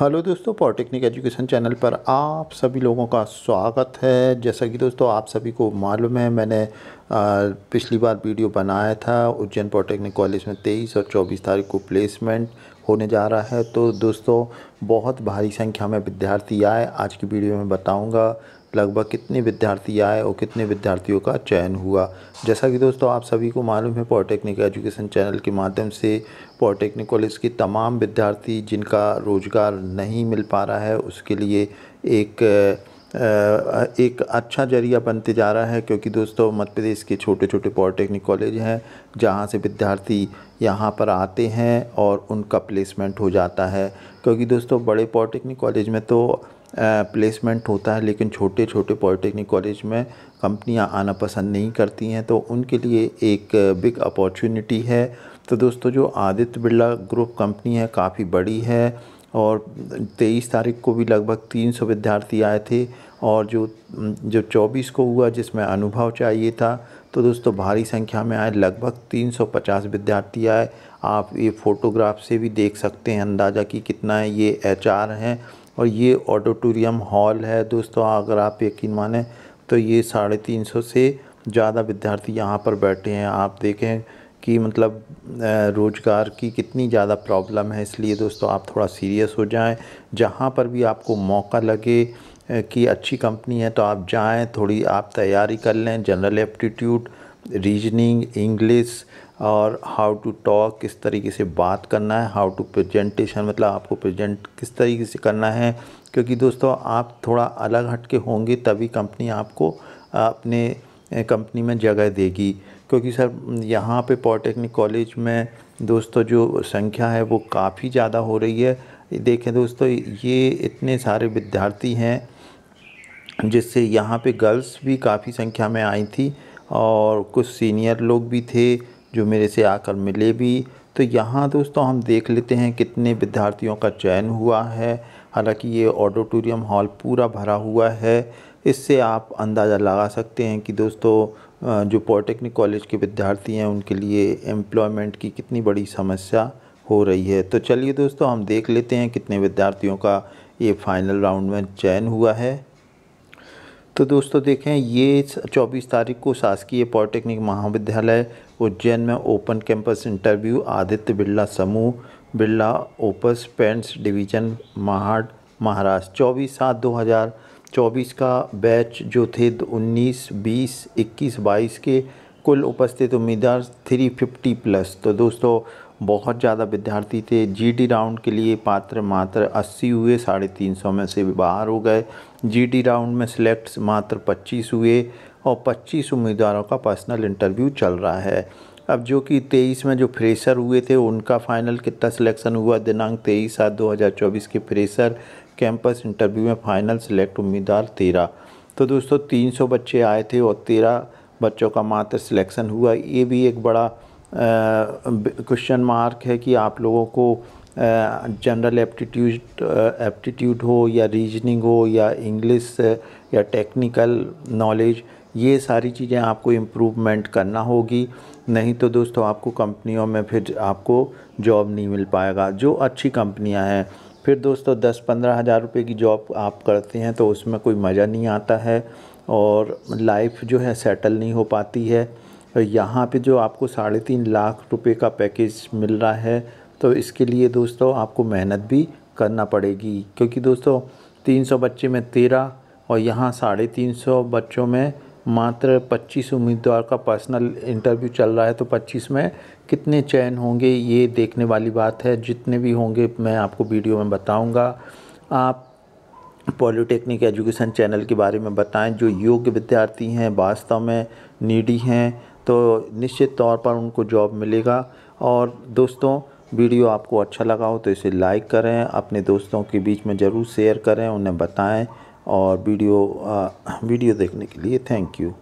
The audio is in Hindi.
हेलो दोस्तों पॉलिटेक्निक एजुकेशन चैनल पर आप सभी लोगों का स्वागत है जैसा कि दोस्तों आप सभी को मालूम है मैंने पिछली बार वीडियो बनाया था उज्जैन पॉलिटेक्निक कॉलेज में 23 और 24 तारीख को प्लेसमेंट होने जा रहा है तो दोस्तों बहुत भारी संख्या में विद्यार्थी आए आज की वीडियो में बताऊंगा लगभग कितने विद्यार्थी आए और कितने विद्यार्थियों का चयन हुआ जैसा कि दोस्तों आप सभी को मालूम है पॉलिटेक्निक एजुकेशन चैनल के माध्यम से पॉलिटेक्निक कॉलेज के तमाम विद्यार्थी जिनका रोज़गार नहीं मिल पा रहा है उसके लिए एक एक अच्छा जरिया बनते जा रहा है क्योंकि दोस्तों मध्य प्रदेश के छोटे छोटे पॉलिटेक्निक कॉलेज हैं जहाँ से विद्यार्थी यहाँ पर आते हैं और उनका प्लेसमेंट हो जाता है क्योंकि दोस्तों बड़े पॉलिटेक्निक कॉलेज में तो प्लेसमेंट होता है लेकिन छोटे छोटे पॉलिटेक्निक कॉलेज में कंपनियां आना पसंद नहीं करती हैं तो उनके लिए एक बिग अपॉर्चुनिटी है तो दोस्तों जो आदित्य बिरला ग्रुप कंपनी है काफ़ी बड़ी है और तेईस तारीख को भी लगभग तीन सौ विद्यार्थी आए थे और जो जो चौबीस को हुआ जिसमें अनुभव चाहिए था तो दोस्तों भारी संख्या में आए लगभग तीन सौ पचास विद्यार्थी आए आप ये फ़ोटोग्राफ से भी देख सकते हैं अंदाज़ा कि कितना है ये एच आर हैं और ये ऑडिटोरियम हॉल है दोस्तों अगर आप यकीन माने तो ये साढ़े तीन सौ से ज़्यादा विद्यार्थी यहाँ पर बैठे हैं आप देखें कि मतलब रोज़गार की कितनी ज़्यादा प्रॉब्लम है इसलिए दोस्तों आप थोड़ा सीरियस हो जाएं जहाँ पर भी आपको मौका लगे कि अच्छी कंपनी है तो आप जाएं थोड़ी आप तैयारी कर लें जनरल एप्टीट्यूड रीजनिंग इंग्लिश और हाउ टू टॉक किस तरीके से बात करना है हाउ टू प्रजेंटेशन मतलब आपको प्रजेंट किस तरीके से करना है क्योंकि दोस्तों आप थोड़ा अलग हट के होंगे तभी कंपनी आपको अपने कंपनी में जगह देगी क्योंकि सर यहाँ पे पॉलिटेक्निक कॉलेज में दोस्तों जो संख्या है वो काफ़ी ज़्यादा हो रही है देखें दोस्तों ये इतने सारे विद्यार्थी हैं जिससे यहाँ पे गर्ल्स भी काफ़ी संख्या में आई थी और कुछ सीनियर लोग भी थे जो मेरे से आकर मिले भी तो यहाँ दोस्तों हम देख लेते हैं कितने विद्यार्थियों का चयन हुआ है हालांकि ये ऑडिटोरियम हॉल पूरा भरा हुआ है इससे आप अंदाज़ा लगा सकते हैं कि दोस्तों जो पॉलिटेक्निक कॉलेज के विद्यार्थी हैं उनके लिए एम्प्लॉयमेंट की कितनी बड़ी समस्या हो रही है तो चलिए दोस्तों हम देख लेते हैं कितने विद्यार्थियों का ये फाइनल राउंड में चयन हुआ है तो दोस्तों देखें ये 24 तारीख को शासकीय पॉलिटेक्निक महाविद्यालय उज्जैन में open campus interview Aditya Birla समूह Birla Opus paints division Mahad Maharashtra चौबीस सात दो हज़ार चौबीस का बैच जो थे उन्नीस बीस इक्कीस बाईस के कुल उपस्थित उम्मीदवार थ्री फिफ्टी प्लस तो दोस्तों बहुत ज़्यादा विद्यार्थी थे जीडी राउंड के लिए पात्र मात्र अस्सी हुए साढ़े तीन सौ में से बाहर हो गए जीडी राउंड में सिलेक्ट मात्र पच्चीस हुए और 25 उम्मीदवारों का पर्सनल इंटरव्यू चल रहा है अब जो कि तेईस में जो फ्रेशर हुए थे उनका फाइनल कितना सिलेक्शन हुआ दिनांक तेईस सात 2024 के फ्रेशर कैंपस इंटरव्यू में फाइनल सिलेक्ट उम्मीदवार तेरह तो दोस्तों तीन बच्चे आए थे और तेरह बच्चों का मात्र सिलेक्शन हुआ ये भी एक बड़ा क्वेश्चन मार्क है कि आप लोगों को जनरल एप्टीट्यूड एप्टीट्यूड हो या रीजनिंग हो या इंग्लिश या टेक्निकल नॉलेज ये सारी चीज़ें आपको इम्प्रूवमेंट करना होगी नहीं तो दोस्तों आपको कंपनियों में फिर आपको जॉब नहीं मिल पाएगा जो अच्छी कंपनियां हैं फिर दोस्तों दस पंद्रह हज़ार रुपये की जॉब आप करते हैं तो उसमें कोई मज़ा नहीं आता है और लाइफ जो है सेटल नहीं हो पाती है यहाँ पे जो आपको साढ़े तीन लाख रुपए का पैकेज मिल रहा है तो इसके लिए दोस्तों आपको मेहनत भी करना पड़ेगी क्योंकि दोस्तों तीन सौ बच्चे में तेरह और यहाँ साढ़े तीन सौ बच्चों में मात्र 25 उम्मीदवार का पर्सनल इंटरव्यू चल रहा है तो 25 में कितने चयन होंगे ये देखने वाली बात है जितने भी होंगे मैं आपको वीडियो में बताऊंगा आप पॉलिटेक्निक एजुकेशन चैनल के बारे में बताएं जो योग्य विद्यार्थी हैं वास्तव में नीडी हैं तो निश्चित तौर पर उनको जॉब मिलेगा और दोस्तों वीडियो आपको अच्छा लगा हो तो इसे लाइक करें अपने दोस्तों के बीच में ज़रूर शेयर करें उन्हें बताएँ और वीडियो वीडियो देखने के लिए थैंक यू